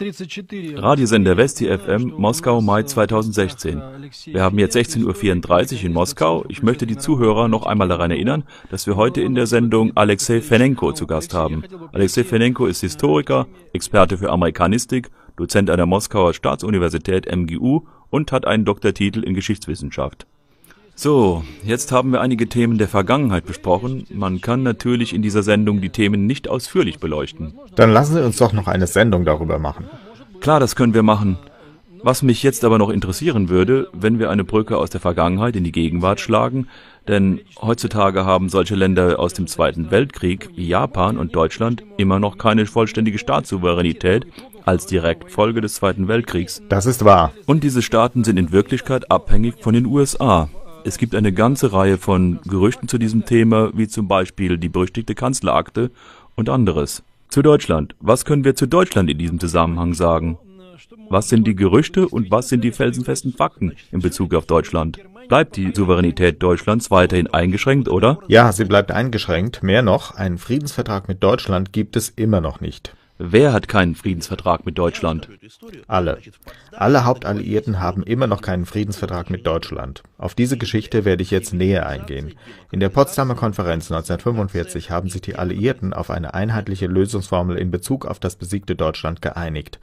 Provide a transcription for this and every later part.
Radiosender Vesti FM Moskau Mai 2016. Wir haben jetzt 16.34 Uhr in Moskau. Ich möchte die Zuhörer noch einmal daran erinnern, dass wir heute in der Sendung Alexei Fenenko zu Gast haben. Alexei Fenenko ist Historiker, Experte für Amerikanistik, Dozent an der Moskauer Staatsuniversität MGU und hat einen Doktortitel in Geschichtswissenschaft. So, jetzt haben wir einige Themen der Vergangenheit besprochen. Man kann natürlich in dieser Sendung die Themen nicht ausführlich beleuchten. Dann lassen Sie uns doch noch eine Sendung darüber machen. Klar, das können wir machen. Was mich jetzt aber noch interessieren würde, wenn wir eine Brücke aus der Vergangenheit in die Gegenwart schlagen, denn heutzutage haben solche Länder aus dem Zweiten Weltkrieg wie Japan und Deutschland immer noch keine vollständige Staatssouveränität als Direktfolge des Zweiten Weltkriegs. Das ist wahr. Und diese Staaten sind in Wirklichkeit abhängig von den USA. Es gibt eine ganze Reihe von Gerüchten zu diesem Thema, wie zum Beispiel die berüchtigte Kanzlerakte und anderes. Zu Deutschland. Was können wir zu Deutschland in diesem Zusammenhang sagen? Was sind die Gerüchte und was sind die felsenfesten Fakten in Bezug auf Deutschland? Bleibt die Souveränität Deutschlands weiterhin eingeschränkt, oder? Ja, sie bleibt eingeschränkt. Mehr noch, einen Friedensvertrag mit Deutschland gibt es immer noch nicht. Wer hat keinen Friedensvertrag mit Deutschland? Alle. Alle Hauptalliierten haben immer noch keinen Friedensvertrag mit Deutschland. Auf diese Geschichte werde ich jetzt näher eingehen. In der Potsdamer Konferenz 1945 haben sich die Alliierten auf eine einheitliche Lösungsformel in Bezug auf das besiegte Deutschland geeinigt.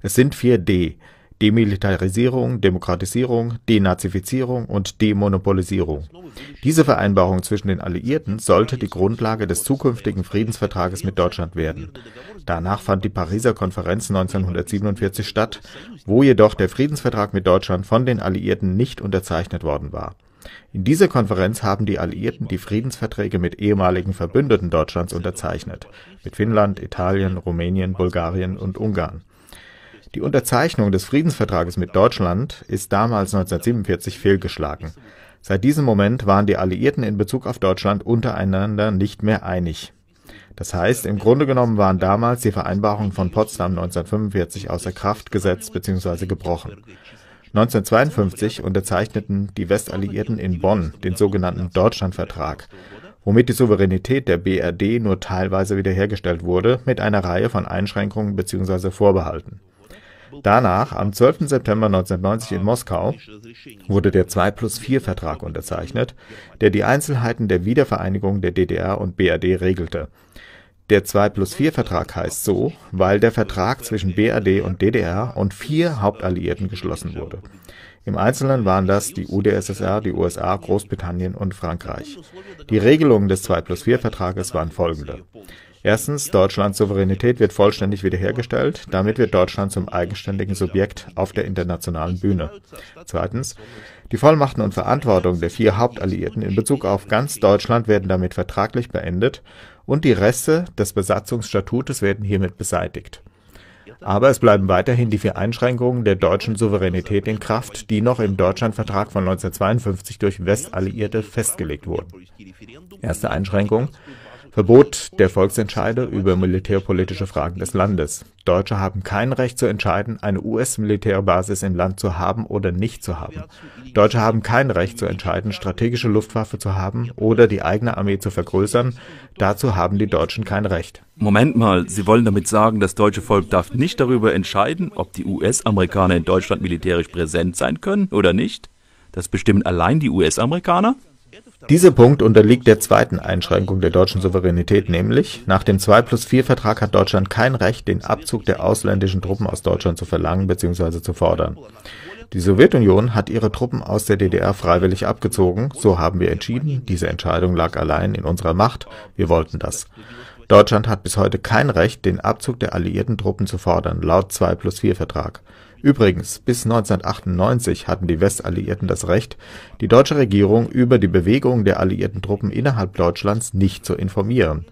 Es sind vier D. Demilitarisierung, Demokratisierung, Denazifizierung und Demonopolisierung. Diese Vereinbarung zwischen den Alliierten sollte die Grundlage des zukünftigen Friedensvertrages mit Deutschland werden. Danach fand die Pariser Konferenz 1947 statt, wo jedoch der Friedensvertrag mit Deutschland von den Alliierten nicht unterzeichnet worden war. In dieser Konferenz haben die Alliierten die Friedensverträge mit ehemaligen Verbündeten Deutschlands unterzeichnet, mit Finnland, Italien, Rumänien, Bulgarien und Ungarn die Unterzeichnung des Friedensvertrages mit Deutschland ist damals 1947 fehlgeschlagen. Seit diesem Moment waren die Alliierten in Bezug auf Deutschland untereinander nicht mehr einig. Das heißt, im Grunde genommen waren damals die Vereinbarungen von Potsdam 1945 außer Kraft gesetzt bzw. gebrochen. 1952 unterzeichneten die Westalliierten in Bonn den sogenannten Deutschlandvertrag, womit die Souveränität der BRD nur teilweise wiederhergestellt wurde, mit einer Reihe von Einschränkungen bzw. Vorbehalten Danach, am 12. September 1990 in Moskau, wurde der 2 plus 4 Vertrag unterzeichnet, der die Einzelheiten der Wiedervereinigung der DDR und BRD regelte. Der 2 plus 4 Vertrag heißt so, weil der Vertrag zwischen BRD und DDR und vier Hauptalliierten geschlossen wurde. Im Einzelnen waren das die UdSSR, die USA, Großbritannien und Frankreich. Die Regelungen des 2 plus 4 Vertrages waren folgende. Erstens, Deutschlands Souveränität wird vollständig wiederhergestellt. Damit wird Deutschland zum eigenständigen Subjekt auf der internationalen Bühne. Zweitens, die Vollmachten und Verantwortung der vier Hauptalliierten in Bezug auf ganz Deutschland werden damit vertraglich beendet und die Reste des Besatzungsstatutes werden hiermit beseitigt. Aber es bleiben weiterhin die vier Einschränkungen der deutschen Souveränität in Kraft, die noch im Deutschlandvertrag von 1952 durch Westalliierte festgelegt wurden. Erste Einschränkung. Verbot der Volksentscheide über militärpolitische Fragen des Landes. Deutsche haben kein Recht zu entscheiden, eine US-Militärbasis im Land zu haben oder nicht zu haben. Deutsche haben kein Recht zu entscheiden, strategische Luftwaffe zu haben oder die eigene Armee zu vergrößern. Dazu haben die Deutschen kein Recht. Moment mal, Sie wollen damit sagen, das deutsche Volk darf nicht darüber entscheiden, ob die US-Amerikaner in Deutschland militärisch präsent sein können oder nicht? Das bestimmen allein die US-Amerikaner? Dieser Punkt unterliegt der zweiten Einschränkung der deutschen Souveränität, nämlich nach dem 2-plus-4-Vertrag hat Deutschland kein Recht, den Abzug der ausländischen Truppen aus Deutschland zu verlangen bzw. zu fordern. Die Sowjetunion hat ihre Truppen aus der DDR freiwillig abgezogen, so haben wir entschieden, diese Entscheidung lag allein in unserer Macht, wir wollten das. Deutschland hat bis heute kein Recht, den Abzug der alliierten Truppen zu fordern, laut 2 plus 4 vertrag Übrigens, bis 1998 hatten die Westalliierten das Recht, die deutsche Regierung über die Bewegungen der alliierten Truppen innerhalb Deutschlands nicht zu informieren.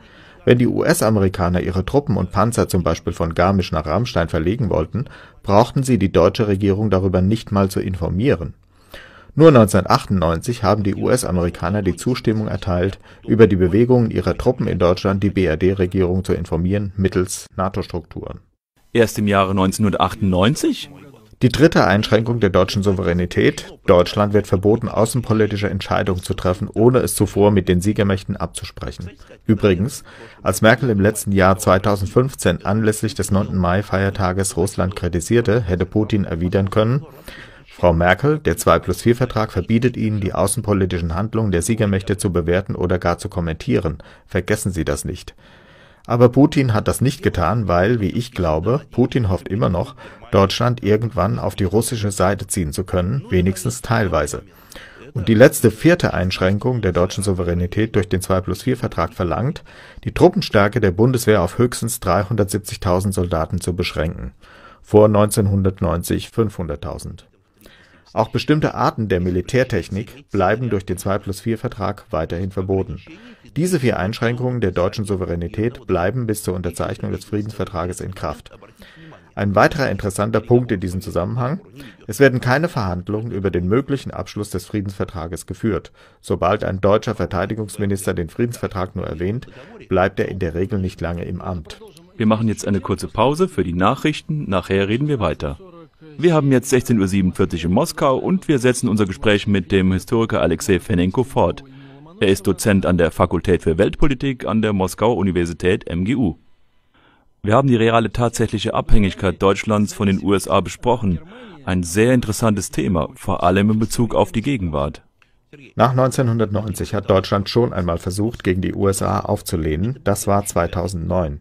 Wenn die US-Amerikaner ihre Truppen und Panzer zum Beispiel von Garmisch nach Rammstein verlegen wollten, brauchten sie die deutsche Regierung darüber nicht mal zu informieren nur 1998 haben die US-Amerikaner die Zustimmung erteilt, über die Bewegungen ihrer Truppen in Deutschland die BRD-Regierung zu informieren mittels NATO-Strukturen. Erst im Jahre 1998? Die dritte Einschränkung der deutschen Souveränität. Deutschland wird verboten, außenpolitische Entscheidungen zu treffen, ohne es zuvor mit den Siegermächten abzusprechen. Übrigens, als Merkel im letzten Jahr 2015 anlässlich des 9. Mai-Feiertages Russland kritisierte, hätte Putin erwidern können, Frau Merkel, der 2-plus-4-Vertrag verbietet Ihnen, die außenpolitischen Handlungen der Siegermächte zu bewerten oder gar zu kommentieren. Vergessen Sie das nicht. Aber Putin hat das nicht getan, weil, wie ich glaube, Putin hofft immer noch, Deutschland irgendwann auf die russische Seite ziehen zu können, wenigstens teilweise. Und die letzte vierte Einschränkung der deutschen Souveränität durch den 2 plus 4 Vertrag verlangt, die Truppenstärke der Bundeswehr auf höchstens 370.000 Soldaten zu beschränken. Vor 1990 500.000. Auch bestimmte Arten der Militärtechnik bleiben durch den 2 plus 4 Vertrag weiterhin verboten. Diese vier Einschränkungen der deutschen Souveränität bleiben bis zur Unterzeichnung des Friedensvertrages in Kraft. Ein weiterer interessanter Punkt in diesem Zusammenhang. Es werden keine Verhandlungen über den möglichen Abschluss des Friedensvertrages geführt. Sobald ein deutscher Verteidigungsminister den Friedensvertrag nur erwähnt, bleibt er in der Regel nicht lange im Amt. Wir machen jetzt eine kurze Pause für die Nachrichten. Nachher reden wir weiter. Wir haben jetzt 16.47 Uhr in Moskau und wir setzen unser Gespräch mit dem Historiker Alexei Fenenko fort. Er ist Dozent an der Fakultät für Weltpolitik an der Moskauer Universität MGU. Wir haben die reale tatsächliche Abhängigkeit Deutschlands von den USA besprochen. Ein sehr interessantes Thema, vor allem in Bezug auf die Gegenwart. Nach 1990 hat Deutschland schon einmal versucht, gegen die USA aufzulehnen. Das war 2009.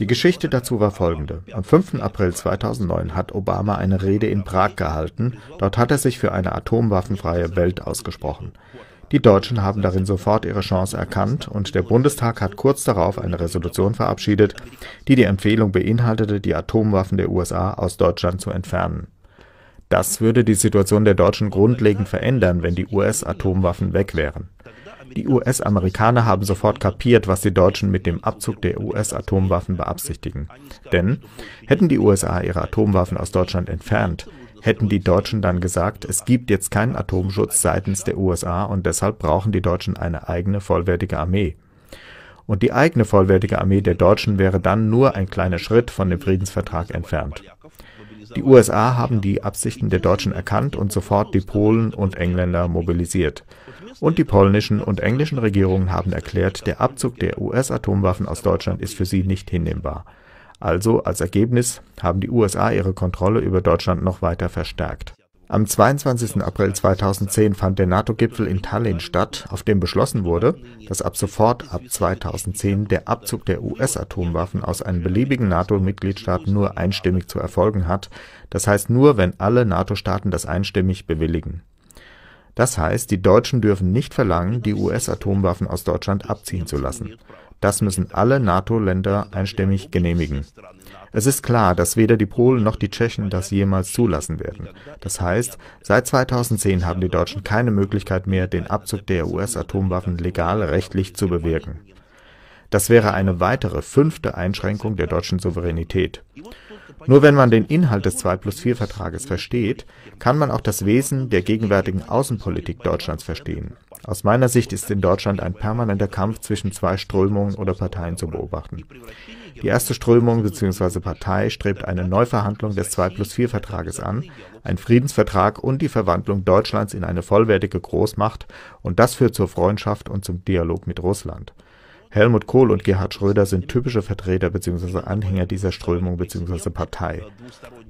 Die Geschichte dazu war folgende. Am 5. April 2009 hat Obama eine Rede in Prag gehalten. Dort hat er sich für eine atomwaffenfreie Welt ausgesprochen. Die Deutschen haben darin sofort ihre Chance erkannt und der Bundestag hat kurz darauf eine Resolution verabschiedet, die die Empfehlung beinhaltete, die Atomwaffen der USA aus Deutschland zu entfernen. Das würde die Situation der Deutschen grundlegend verändern, wenn die US-Atomwaffen weg wären. Die US-Amerikaner haben sofort kapiert, was die Deutschen mit dem Abzug der US-Atomwaffen beabsichtigen. Denn hätten die USA ihre Atomwaffen aus Deutschland entfernt, hätten die Deutschen dann gesagt, es gibt jetzt keinen Atomschutz seitens der USA und deshalb brauchen die Deutschen eine eigene vollwertige Armee. Und die eigene vollwertige Armee der Deutschen wäre dann nur ein kleiner Schritt von dem Friedensvertrag entfernt. Die USA haben die Absichten der Deutschen erkannt und sofort die Polen und Engländer mobilisiert. Und die polnischen und englischen Regierungen haben erklärt, der Abzug der US-Atomwaffen aus Deutschland ist für sie nicht hinnehmbar. Also als Ergebnis haben die USA ihre Kontrolle über Deutschland noch weiter verstärkt. Am 22. April 2010 fand der NATO-Gipfel in Tallinn statt, auf dem beschlossen wurde, dass ab sofort ab 2010 der Abzug der US-Atomwaffen aus einem beliebigen NATO-Mitgliedstaat nur einstimmig zu erfolgen hat, das heißt nur, wenn alle NATO-Staaten das einstimmig bewilligen. Das heißt, die Deutschen dürfen nicht verlangen, die US-Atomwaffen aus Deutschland abziehen zu lassen. Das müssen alle NATO-Länder einstimmig genehmigen es ist klar, dass weder die Polen noch die Tschechen das jemals zulassen werden. Das heißt, seit 2010 haben die Deutschen keine Möglichkeit mehr, den Abzug der US-Atomwaffen legal rechtlich zu bewirken. Das wäre eine weitere fünfte Einschränkung der deutschen Souveränität. Nur wenn man den Inhalt des 2 plus 4 Vertrages versteht, kann man auch das Wesen der gegenwärtigen Außenpolitik Deutschlands verstehen. Aus meiner Sicht ist in Deutschland ein permanenter Kampf zwischen zwei Strömungen oder Parteien zu beobachten. Die erste Strömung bzw. Partei strebt eine Neuverhandlung des 2 plus 4 Vertrages an, ein Friedensvertrag und die Verwandlung Deutschlands in eine vollwertige Großmacht, und das führt zur Freundschaft und zum Dialog mit Russland Helmut Kohl und Gerhard Schröder sind typische Vertreter bzw. Anhänger dieser Strömung bzw. Partei.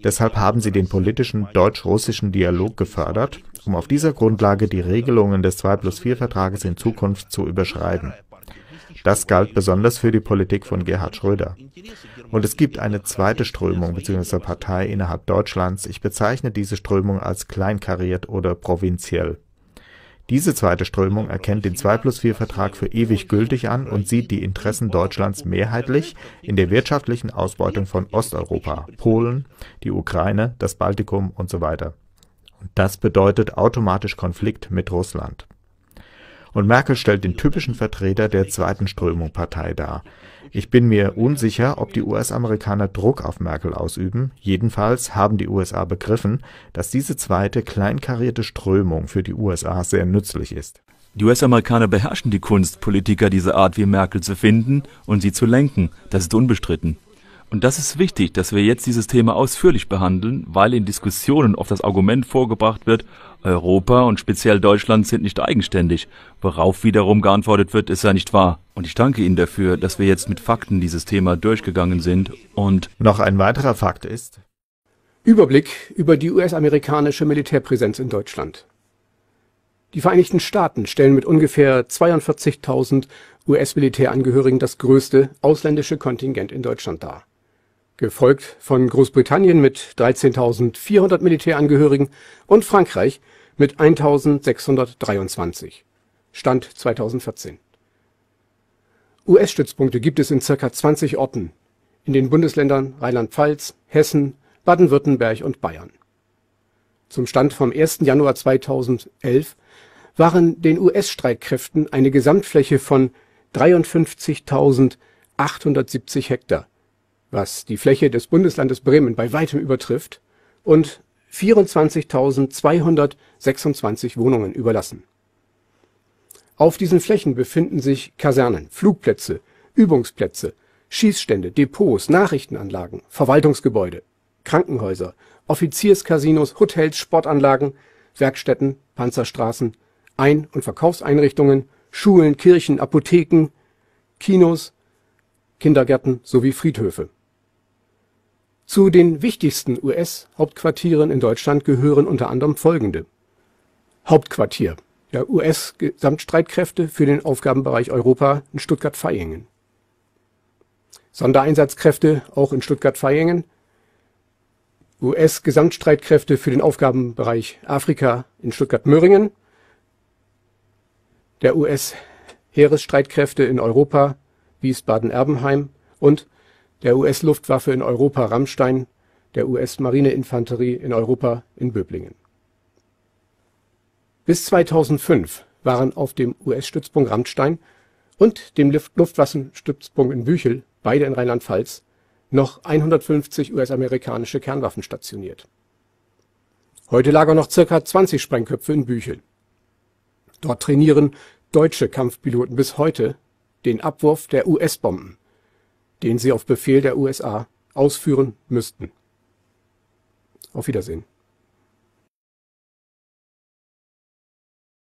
Deshalb haben sie den politischen deutsch-russischen Dialog gefördert, um auf dieser Grundlage die Regelungen des 2 plus 4 Vertrages in Zukunft zu überschreiben. Das galt besonders für die Politik von Gerhard Schröder. Und es gibt eine zweite Strömung bzw. Partei innerhalb Deutschlands. Ich bezeichne diese Strömung als kleinkariert oder provinziell. Diese zweite Strömung erkennt den 2 plus 4 Vertrag für ewig gültig an und sieht die Interessen Deutschlands mehrheitlich in der wirtschaftlichen Ausbeutung von Osteuropa, Polen, die Ukraine, das Baltikum und so weiter. Das bedeutet automatisch Konflikt mit Russland und Merkel stellt den typischen Vertreter der zweiten Strömung Partei dar. Ich bin mir unsicher, ob die US-Amerikaner Druck auf Merkel ausüben. Jedenfalls haben die USA begriffen, dass diese zweite, kleinkarierte Strömung für die USA sehr nützlich ist. Die US-Amerikaner beherrschen die Kunst, Politiker dieser Art wie Merkel zu finden und sie zu lenken. Das ist unbestritten. Und das ist wichtig, dass wir jetzt dieses Thema ausführlich behandeln, weil in Diskussionen oft das Argument vorgebracht wird, Europa und speziell Deutschland sind nicht eigenständig, worauf wiederum geantwortet wird, ist ja nicht wahr. Und ich danke Ihnen dafür, dass wir jetzt mit Fakten dieses Thema durchgegangen sind und noch ein weiterer Fakt ist Überblick über die US-amerikanische Militärpräsenz in Deutschland. Die Vereinigten Staaten stellen mit ungefähr 42.000 US-Militärangehörigen das größte ausländische Kontingent in Deutschland dar gefolgt von Großbritannien mit 13.400 Militärangehörigen und Frankreich mit 1.623 (Stand 2014). US-Stützpunkte gibt es in circa 20 Orten in den Bundesländern Rheinland-Pfalz, Hessen, Baden-Württemberg und Bayern. Zum Stand vom 1. Januar 2011 waren den US-Streitkräften eine Gesamtfläche von 53.870 Hektar was die Fläche des Bundeslandes Bremen bei weitem übertrifft, und 24.226 Wohnungen überlassen. Auf diesen Flächen befinden sich Kasernen, Flugplätze, Übungsplätze, Schießstände, Depots, Nachrichtenanlagen, Verwaltungsgebäude, Krankenhäuser, Offizierskasinos, Hotels, Sportanlagen, Werkstätten, Panzerstraßen, Ein- und Verkaufseinrichtungen, Schulen, Kirchen, Apotheken, Kinos, Kindergärten sowie Friedhöfe zu den wichtigsten US-Hauptquartieren in Deutschland gehören unter anderem folgende: Hauptquartier der US-Gesamtstreitkräfte für den Aufgabenbereich Europa in Stuttgart-Vaihingen Sondereinsatzkräfte auch in Stuttgart-Vaihingen US-Gesamtstreitkräfte für den Aufgabenbereich Afrika in Stuttgart-Möhringen der US-Heeresstreitkräfte in Europa (Wiesbaden-Erbenheim) und der US-Luftwaffe in Europa Rammstein, der US-Marineinfanterie in Europa in Böblingen. Bis 2005 waren auf dem US-Stützpunkt Rammstein und dem Luftwaffenstützpunkt in Büchel (beide in Rheinland-Pfalz) noch 150 US-amerikanische Kernwaffen stationiert. Heute lagern noch ca. 20 Sprengköpfe in Büchel. Dort trainieren deutsche Kampfpiloten bis heute den Abwurf der US-Bomben den sie auf Befehl der USA ausführen müssten. Auf Wiedersehen